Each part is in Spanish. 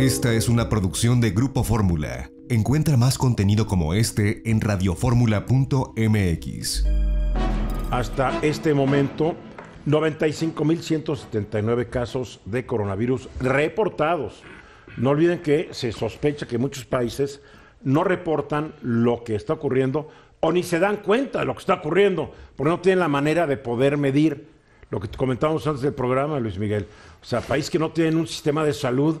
Esta es una producción de Grupo Fórmula. Encuentra más contenido como este en radioformula.mx. Hasta este momento, 95.179 casos de coronavirus reportados. No olviden que se sospecha que muchos países no reportan lo que está ocurriendo o ni se dan cuenta de lo que está ocurriendo, porque no tienen la manera de poder medir lo que comentábamos antes del programa, Luis Miguel. O sea, países que no tienen un sistema de salud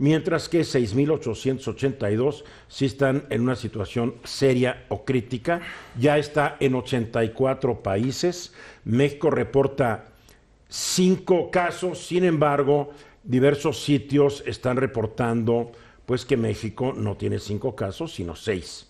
mientras que 6.882 sí están en una situación seria o crítica. Ya está en 84 países. México reporta 5 casos, sin embargo, diversos sitios están reportando pues que México no tiene 5 casos, sino 6.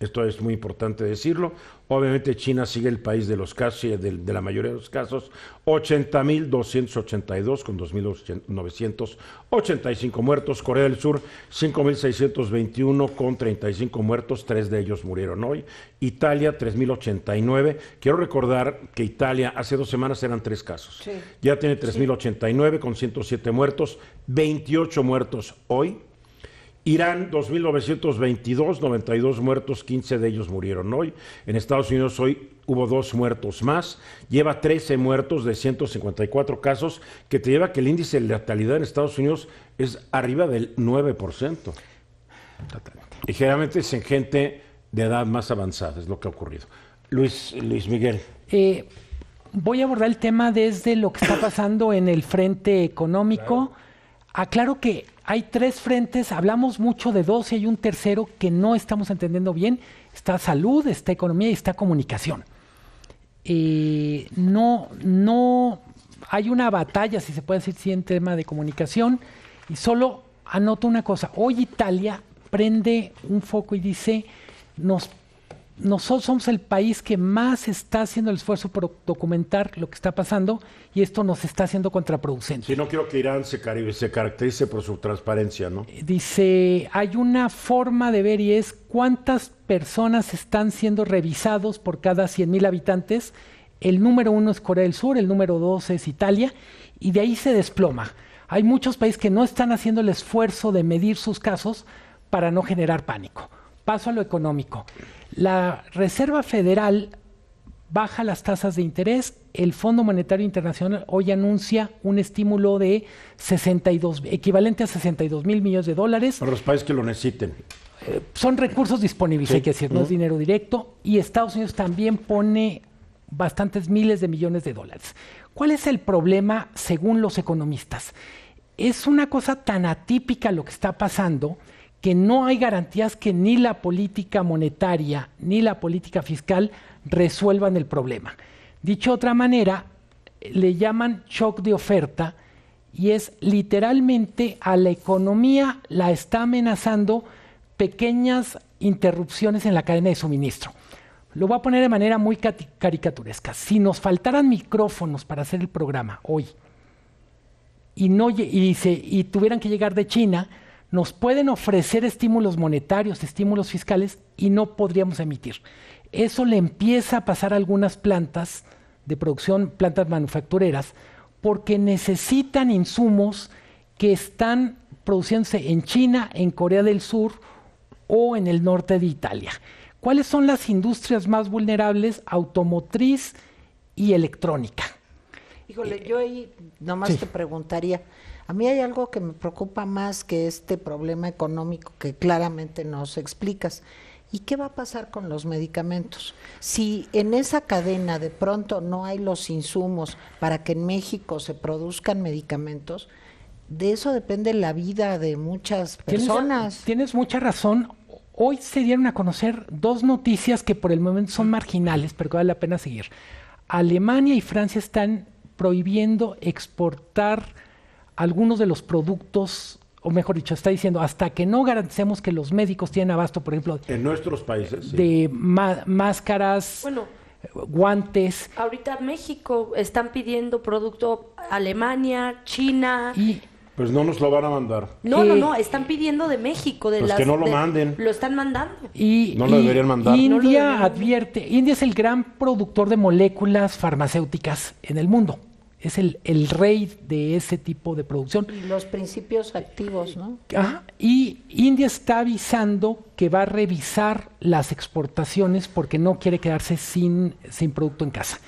Esto es muy importante decirlo. Obviamente China sigue el país de los casi eh, de, la mayoría de los casos, 80.282 con 2.985 muertos. Corea del Sur, 5.621 con 35 muertos, tres de ellos murieron hoy. Italia, 3.089. Quiero recordar que Italia hace dos semanas eran tres casos. Ya tiene 3.089 89 con 107 muertos, 28 muertos hoy Irán, 2.922, 92 muertos, 15 de ellos murieron hoy. En Estados Unidos hoy hubo dos muertos más. Lleva 13 muertos de 154 casos, que te lleva a que el índice de letalidad en Estados Unidos es arriba del 9%. Y generalmente es en gente de edad más avanzada, es lo que ha ocurrido. Luis, Luis Miguel. Eh, voy a abordar el tema desde lo que está pasando en el frente económico aclaro ah, que hay tres frentes, hablamos mucho de dos y hay un tercero que no estamos entendiendo bien. Está salud, está economía y está comunicación. Eh, no, no hay una batalla, si se puede decir, sí, en tema de comunicación. Y solo anoto una cosa. Hoy Italia prende un foco y dice, nos nosotros somos el país que más está haciendo el esfuerzo por documentar lo que está pasando y esto nos está haciendo contraproducente. Si no quiero que Irán se, se, caracterice por su transparencia, ¿no? Eh, dice, hay una forma de ver y es cuántas personas están siendo revisados por cada 100.000 habitantes. El número uno es Corea del Sur, el número dos es Italia y de ahí se desploma. Hay muchos países que no están haciendo el esfuerzo de medir sus casos para no generar pánico. Paso a lo económico. La Reserva Federal baja las tasas de interés. El Fondo Monetario Internacional hoy anuncia un estímulo de 62, equivalente a 62 mil millones de dólares. Para los países que lo necesiten. Eh, son recursos disponibles, hay que decir, no es dinero directo. Y Estados Unidos también pone bastantes miles de millones de dólares. ¿Cuál es el problema según los economistas? Es una cosa tan atípica lo que está pasando que no hay garantías que ni la política monetaria ni la política fiscal resuelvan el problema. Dicho de otra manera, le llaman shock de oferta y es literalmente a la economía la está amenazando pequeñas interrupciones en la cadena de suministro. Lo voy a poner de manera muy caricaturesca. Si nos faltaran micrófonos para hacer el programa hoy y, no, y tuvieran que llegar de China, nos pueden ofrecer estímulos monetarios, estímulos fiscales y no podríamos emitir. Eso le empieza a pasar a algunas plantas de producción, plantas manufactureras, porque necesitan insumos que están produciéndose en China, en Corea del Sur o en el norte de Italia. ¿Cuáles son las industrias más vulnerables? Automotriz y electrónica. Híjole, yo ahí nomás te preguntaría, a mí hay algo que me preocupa más que este problema económico que claramente nos explicas. ¿Y qué va a pasar con los medicamentos? Si en esa cadena de pronto no hay los insumos para que en México se produzcan medicamentos, de eso depende la vida de muchas personas. Tienes, mucha razón. Hoy se dieron a conocer dos noticias que por el momento son marginales, pero que vale la pena seguir. Alemania y Francia están prohibiendo exportar algunos de los productos, o mejor dicho, está diciendo, hasta que no garanticemos que los médicos tienen abasto, por ejemplo, en nuestros países, de máscaras. guantes. Ahorita México están pidiendo producto Alemania, China. Y, pues no nos lo van a mandar. No, no, no, están pidiendo de México, de pues las, que no lo manden. Lo están mandando. Y, no deberían mandar. India advierte, India es el gran productor de moléculas farmacéuticas en el mundo es el, rey de ese tipo de producción. Y los principios activos, ¿no? Ajá, y India está avisando que va a revisar las exportaciones porque no quiere quedarse sin, sin producto en casa.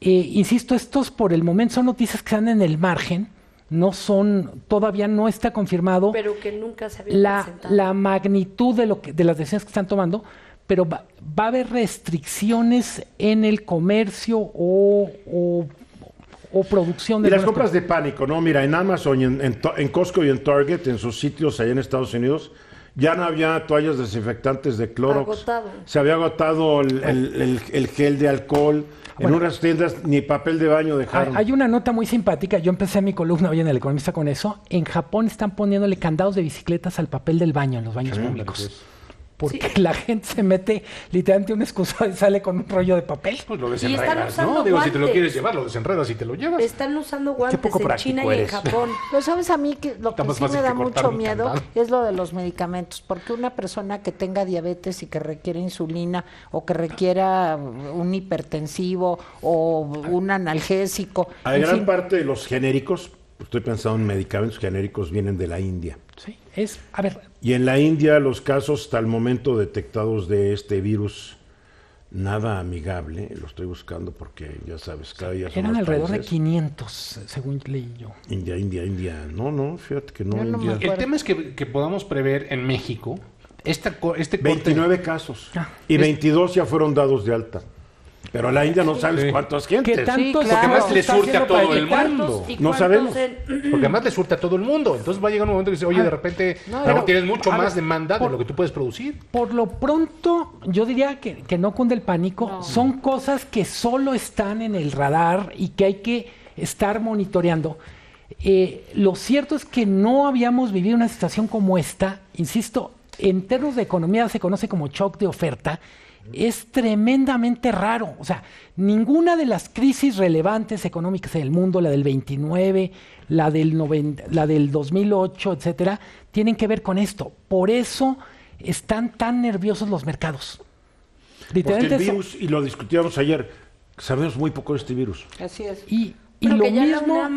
Eh, insisto, estos por el momento son noticias que están en el margen, no son, todavía no está confirmado pero que nunca se había la, la magnitud de, lo de las decisiones que están tomando, pero va, a haber restricciones en el comercio o producción de... Y las compras de pánico, ¿no? Mira, en Amazon, en, en, Costco y en Target, en sus sitios allá en Estados Unidos, ya no había toallas desinfectantes de Clorox. Se había agotado el, el, el, el gel de alcohol. en unas tiendas ni papel de baño dejaron. Hay una nota muy simpática. Yo empecé mi columna hoy en El Economista con eso. En Japón están poniéndole candados de bicicletas al papel del baño en los baños públicos porque la gente se mete literalmente un excusa y sale con un rollo de papel. Pues lo desenredas, ¿no? Digo, si te lo quieres llevar, lo desenredas y te lo llevas. Están usando guantes en China y en Japón. Pero sabes a mí que lo que sí me da mucho miedo es lo de los medicamentos, porque una persona que tenga diabetes y que requiere insulina o que requiera un hipertensivo o ah. un analgésico. Hay gran parte de los genéricos Estoy pensando en medicamentos genéricos vienen de la India. Sí, es, a ver. Y en la India los casos hasta el momento detectados de este virus nada amigable, lo estoy buscando porque ya sabes, cada día Eran alrededor de 500, según leí yo. India, India, India. No, no, fíjate que no. India. el tema es que, podamos prever en México esta, este 29 casos ah, y 22 ya fueron dados de alta. Pero la India no sabes cuántos gentes. Porque más le surte a todo el mundo. No sabemos. Porque más le surte a todo el mundo. Entonces va a llegar un momento que dice, oye, de repente tienes mucho más demanda por, de lo que tú puedes producir. Por lo pronto, yo diría que, no cunde el pánico. Son cosas que solo están en el radar y que hay que estar monitoreando. Eh, lo cierto es que no habíamos vivido una situación como esta. Insisto, en términos de economía se conoce como shock de oferta es tremendamente raro. O sea, ninguna de las crisis relevantes económicas del mundo, la del 29, la del, 90, la del 2008, etcétera, tienen que ver con esto. Por eso están tan nerviosos los mercados. y lo discutíamos ayer, sabemos muy poco de este virus. Así es. Y y lo, mismo,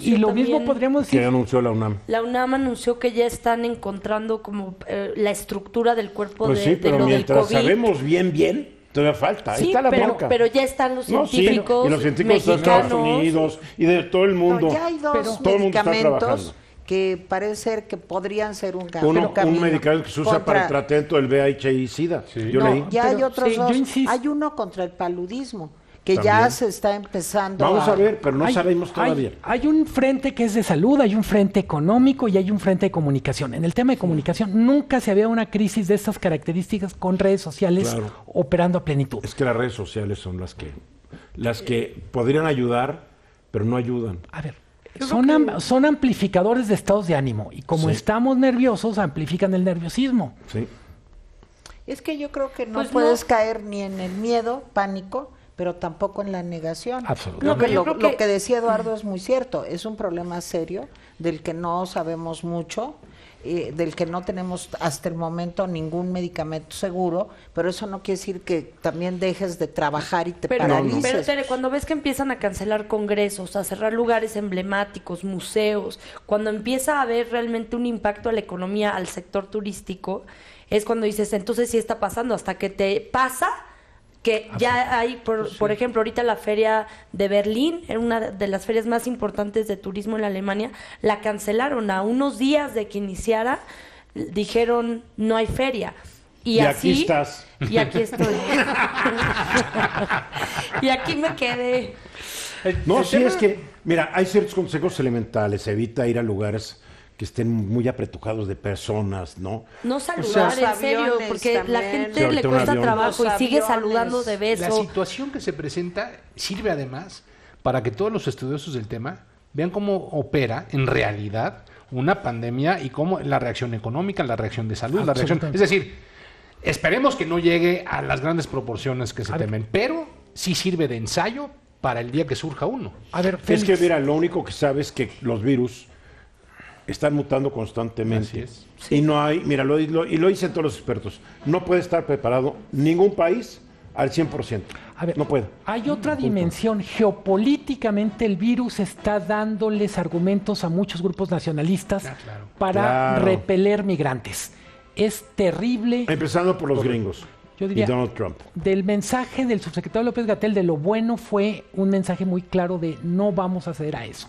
y lo mismo podríamos decir. ya anunció la UNAM? La UNAM anunció que ya están encontrando como eh, la estructura del cuerpo pues sí, pero mientras sabemos bien, bien, todavía falta. está la pero, Pero ya están los científicos. de Estados Unidos y de todo el mundo. ya hay dos medicamentos que parece ser que podrían ser un, Uno, Un medicamento que se usa para el tratamiento del VIH y SIDA. Yo leí. Ya hay otros dos. Hay uno contra el paludismo que ya se está empezando. Vamos a, ver, pero no sabemos todavía. Hay, un frente que es de salud, hay un frente económico y hay un frente de comunicación. En el tema de comunicación nunca se había una crisis de estas características con redes sociales operando a plenitud. Es que las redes sociales son las que las que podrían ayudar, pero no ayudan. A ver, son, son amplificadores de estados de ánimo y como estamos nerviosos amplifican el nerviosismo. Sí. Es que yo creo que no pues puedes caer ni en el miedo, pánico, pero tampoco en la negación. Absolutamente. Lo que, lo, que decía Eduardo es muy cierto, es un problema serio del que no sabemos mucho, eh, del que no tenemos hasta el momento ningún medicamento seguro, pero eso no quiere decir que también dejes de trabajar y te paralices. Pero Tere, cuando ves que empiezan a cancelar congresos, a cerrar lugares emblemáticos, museos, cuando empieza a haber realmente un impacto a la economía, al sector turístico, es cuando dices, entonces sí está pasando, hasta que te pasa que ah, ya hay, por, pues por, ejemplo, ahorita la feria de Berlín, era una de las ferias más importantes de turismo en Alemania, la cancelaron a unos días de que iniciara, dijeron no hay feria. Y, aquí estás. Y aquí estoy. y aquí me quedé. No, sí, es que, mira, hay ciertos consejos elementales. Evita ir a lugares que estén muy apretujados de personas, ¿no? No saludar, en serio, porque la gente le cuesta trabajo y sigue saludando de beso. La situación que se presenta sirve además para que todos los estudiosos del tema vean cómo opera en realidad una pandemia y cómo la reacción económica, la reacción de salud, la reacción... Es decir, esperemos que no llegue a las grandes proporciones que se temen, pero sí sirve de ensayo para el día que surja uno. A ver, Félix. es que mira, lo único que sabes es que los virus están mutando constantemente. Y no hay, mira, lo, y lo dicen todos los expertos, no puede estar preparado ningún país al 100%. A ver, no puede. Hay otra dimensión. Geopolíticamente el virus está dándoles argumentos a muchos grupos nacionalistas ah, para repeler migrantes. Es terrible. Empezando por los gringos. Yo y Donald Trump. Del mensaje del subsecretario López Gatel de lo bueno fue un mensaje muy claro de no vamos a ceder a eso.